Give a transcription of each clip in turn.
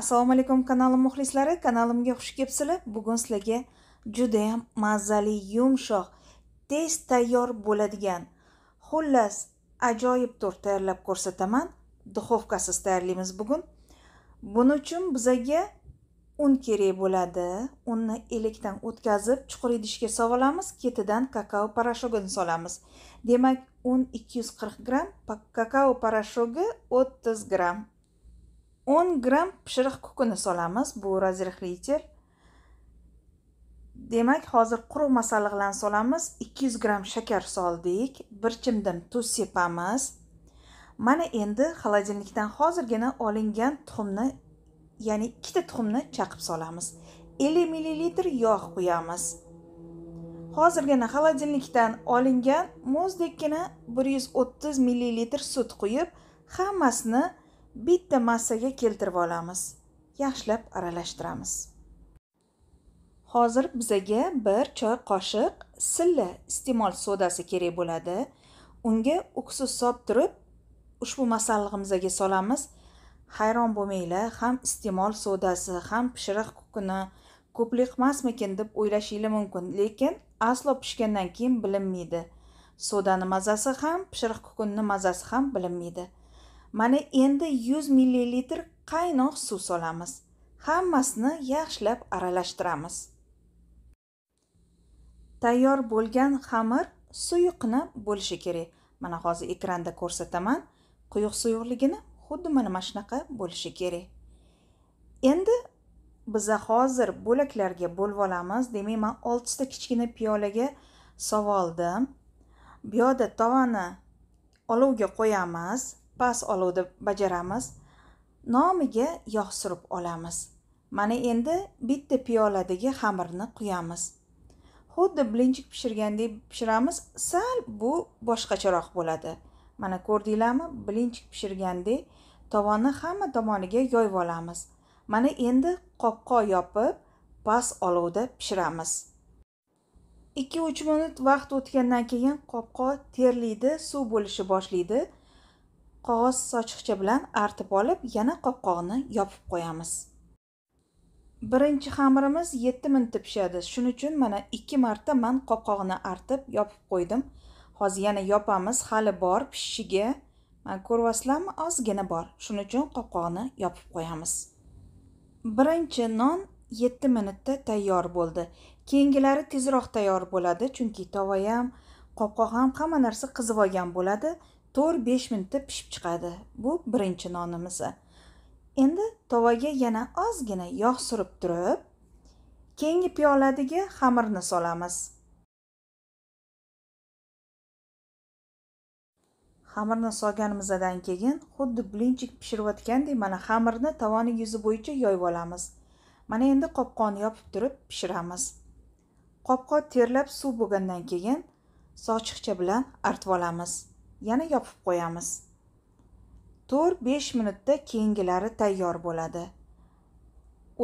assalomu alaykum kanalim muxlislari kanalimga xush kelibsizlar bugun sizlarga judayam mazali yumshoq tez tayyor bo'ladigan xullas ajoyib tort tayyorlab ko'rsataman duxovkasiz tayyorlaymiz bugun buning uchun bizaga un kerak bo'ladi unni elakdan o'tkazib chuqur idishga solamiz ketidan kakao poroshogini solamiz demak un 240 yuz gramm kakao poroshogi 30 gramm o'n gram pishiriq kukuni solamiz bu razrыхлитель demak hozir quruq masalliqlarni solamiz 200 gram shakar soldik bir chimdim tuz sepamiz mana endi xolodilnikdan hozirgina olingan tuxumni ya'ni ikkita tuxumni chaqib solamiz 50 millilitr yog' quyamiz hozirgina xolodilnikdan olingan muzddekkina 130 millilitr sut quyib hammasini bitta massaga keltirib olamiz yaxshilab aralashtiramiz hozir bizaga 1 choy qoshiq silla iste'mol sodasi kerak bo'ladi unga uksus sop turib ushbu masallig'imizga solamiz hayron bo'lmanglar ham iste'mol sodasi ham pishiriq kukuni ko'plik emasmikin deb o'ylashingiz mumkin lekin aslo pishgandan keyin bilinmaydi sodani mazasi ham pishiriq kukunni mazasi ham bilinmaydi mana endi 100 ml qaynoq suv solamiz hammasini yaxshilab aralashtiramiz tayyor bo'lgan xamir suyuqni bo'lishi kerak mana hozir ekranda ko'rsataman quyuq suyuqligini xuddi mana mana shunaqa bo'lishi kerak endi biz hozir bo'laklarga bo'lib olamiz demak 6 ta kichkina piyolaga sovoldim. bu yerda tovani olovga qo'yamiz past olovda bajaramiz nomiga yog' surib olamiz mana endi bitta piyoladagi xamirni quyamiz xuddi blinchik pishirgandek pishiramiz sal bu boshqacharoq bo'ladi mana ko'rdinglarmi blinchik pishirgandek tovonni hamma tomoniga yoyib olamiz mana endi qopqoq yopib past olovda pishiramiz ikki uch minut vaqt o'tgandan keyin qopqoq terliydi suv bo'lishni boshlaydi qog'oz sochiqcha bilan artib olib yana qopqog'ini yopib qo'yamiz birinchi xamirimiz yetti minutda pishadi shuning uchun mana ikki marta man qopqog'ini artib yopib qo'ydim hozir yana yopamiz hali bor pishishiga ko'ryapsizlarmi ozgina bor shuning uchun qopqog'ini yopib qo'yamiz birinchi non yetti minutda tayyor bo'ldi keyingilari tezroq tayyor bo'ladi chunki tova ham qopqoq ham hamma narsa qizib olgan bo'ladi to'rt besh minutda pishib chiqadi bu birinchi nonimiz endi tovaga yana ozgina yog' surib turib keyingi piyoladagi xamirni solamiz xamirni solganimizdan keyin xuddi blinchik pishirayotgandek mana xamirni tovoni yuzi bo'yicha yoyib olamiz mana endi qopqonni yopib turib pishiramiz qopqon terlab suv bo'lgandan keyin sochiqcha bilan artib olamiz yana yopib qo'yamiz 4-5 minutda keyingilari tayyor bo'ladi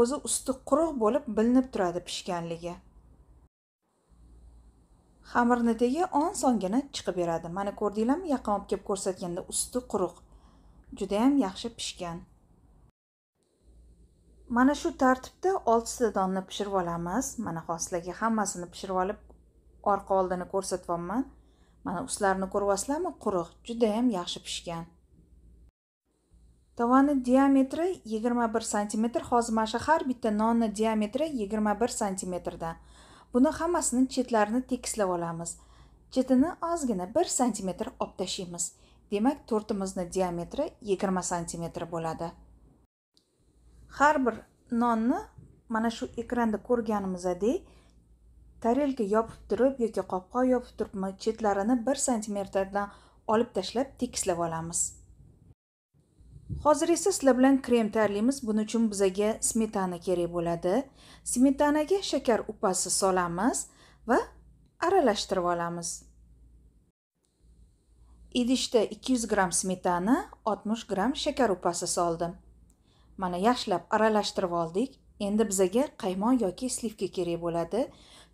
o'zi usti quruq bo'lib bilinib turadi pishganligi xamirni tegi on songina chiqib beradi mana ko'rdinglarmi yaqin olib kelib ko'rsatganda usti quruq Juda ham yaxshi pishgan mana shu tartibda ta donni pishirib olamiz mana hosliga hammasini pishirib olib orqa oldini ko'rsatyapman mana uslarini ko'ryapsizlarmi quruq juda ham yaxshi pishgan tovani diametri 21 sm hozir mana shu har bitta nonni diametri 21 santimetrda buni hammasini chetlarini tekislab olamiz chetini ozgina 1 sm olib tashlaymiz demak tortimizni diametri 20 sm bo'ladi har bir nonni mana shu ekranda ko'rganimizdek tarelka yopib turib yoki qopqoq yopib turibmi chetlarini bir santimetrdan olib tashlab tekislab olamiz hozir esa sizlar bilan krem tayyorlaymiz buning uchun bizaga smetana kerak bo'ladi smetanaga shakar upasi solamiz va aralashtirib olamiz idishda 200 g smetana 60 g shakar upasi soldim mana yaxshilab aralashtirib oldik endi bizaga qaymoq yoki slivka kerak bo'ladi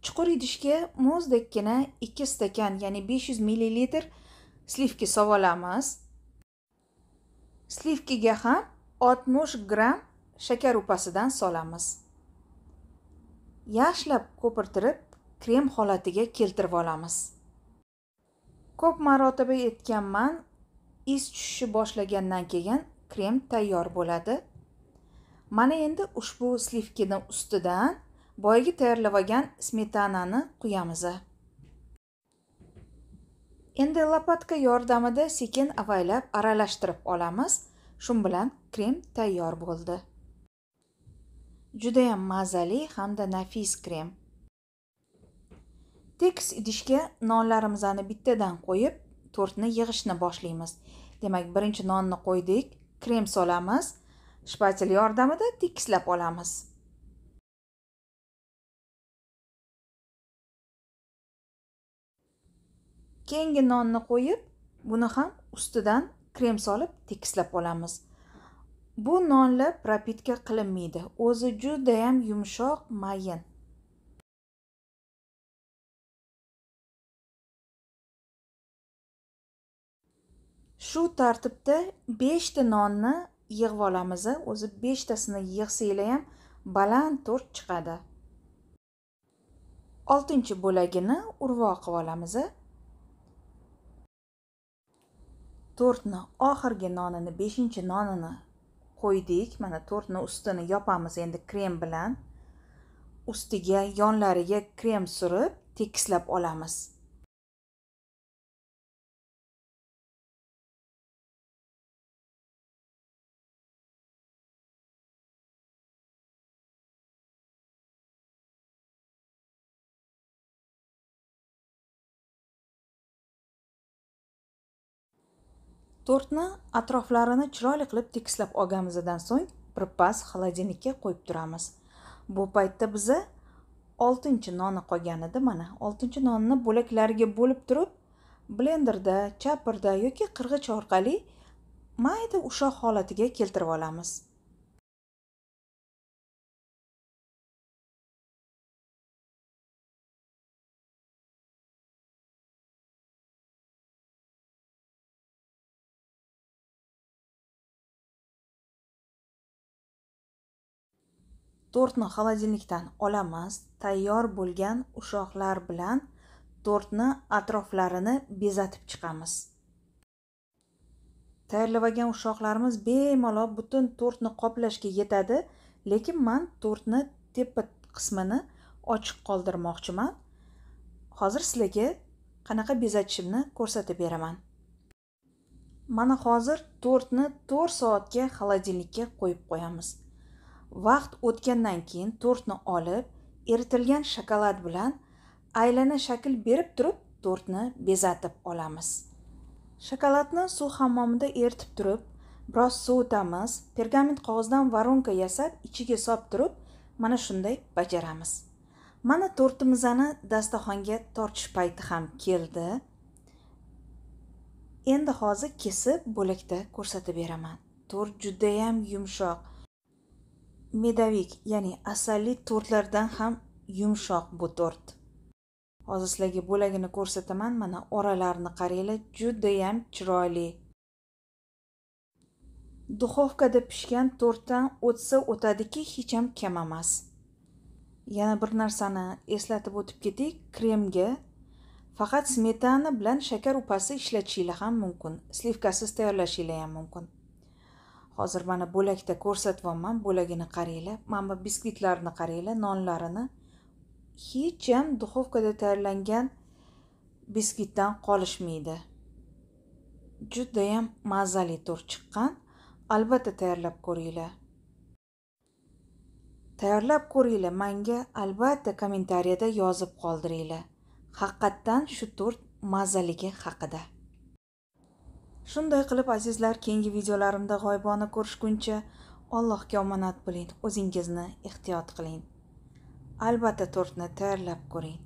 chuqur idishga muzdekkina ikki stakan ya'ni 500 millilitr slivka solib olamiz slivkaga ham 60 gramm shakar upasidan solamiz yaxshilab ko'pirtirib krem holatiga keltirib olamiz ko'p marotaba aytganman iz tushishi boshlagandan keyin krem tayyor bo'ladi mana endi ushbu slivkini ustidan boyagi tayyorlab olgan smetanani quyamiz endi lopatka yordamida sekin avaylab aralashtirib olamiz shu bilan krem tayyor bo'ldi Juda ham mazali hamda nafis krem tekis idishga nonlarimizni bittadan qo'yib tortni yig'ishni boshlaymiz demak birinchi nonni qo'ydik krem solamiz shpatel yordamida tekislab olamiz keyingi nonni qo'yib buni ham ustidan krem solib tekislab olamiz bu nonlar propitka qilinmaydi o'zi judayam yumshoq mayin shu tartibda beshta nonni yig'ib olamiz o'zi beshtasini yig'sanglar ham baland to'rt chiqadi oltinchi bo'lagini urvo qilib olamiz to'rtni oxirgi nonini beshinchi nonini qo'ydik mana to'rtni ustini yopamiz endi krem bilan ustiga yonlariga krem surib tekislab olamiz tortni atroflarini chiroyli qilib tekislab olganimizdan so'ng bir pas xolodilnikka qo'yib turamiz bu paytda 6-chi noni qolgan edi mana 6-chi nonni bo'laklarga bo'lib turib blenderda chopperda yoki qirg'ich orqali mayda ushoq holatiga keltirib olamiz tortni xolodilnikdan olamiz tayyor bo'lgan ushoqlar bilan tortni atroflarini bezatib chiqamiz tayyorlavagan ushoqlarimiz bemalol butun tortni qoplashga yetadi lekin man tortni tepa qismini ochiq qoldirmoqchiman hozir sizlarga qanaqa bezatishimni ko'rsatib beraman mana hozir tortni to'rt soatga xolodilnikka qo'yib qo'yamiz vaqt o'tgandan keyin tortni olib eritilgan shokolad bilan aylana shakl berib turib tortni bezatib olamiz shokoladni suv hammomida eritib turib biroz sovutamiz pergament qog'ozdan voronka yasab ichiga solib turib mana shunday bajaramiz mana tortimizni dastaxonga tortish payti ham keldi endi hozir kesib bo'lakda ko'rsatib beraman tort judayam yumshoq medovik ya'ni asalli tortlardan ham yumshoq bu tort hozir sizlarga bo'lagini ko'rsataman mana oralarini qaranglar judayam chiroyli duxovkada pishgan tortdan o'tsa o'tadiki hech ham kam emas yana bir narsani eslatib o'tib ketay kremga faqat smetana bilan shakar upasi ishlatishingiz ham mumkin slivkasiz tayyorlashingiz ham mumkin hozir mana bo'lakda ko'rsatyapman bo'lagini qaranglar mana bu biskvitlarni qaranglar nonlarini hech ham duxovkada tayyorlangan biskvitdan qolishmaydi judayam mazali to'rt chiqqan albatta tayyorlab ko'ringlar tayyorlab ko'ringlar manga albatta kommentariyada yozib qoldiringlar haqiqatdan shu to'rt mazaligi haqida shunday qilib azizlar keyingi videolarimda g'oyibona ko'rishguncha allohga omonat bo'ling o'zingizni ehtiyot qiling albatta tortni tayyorlab ko'ring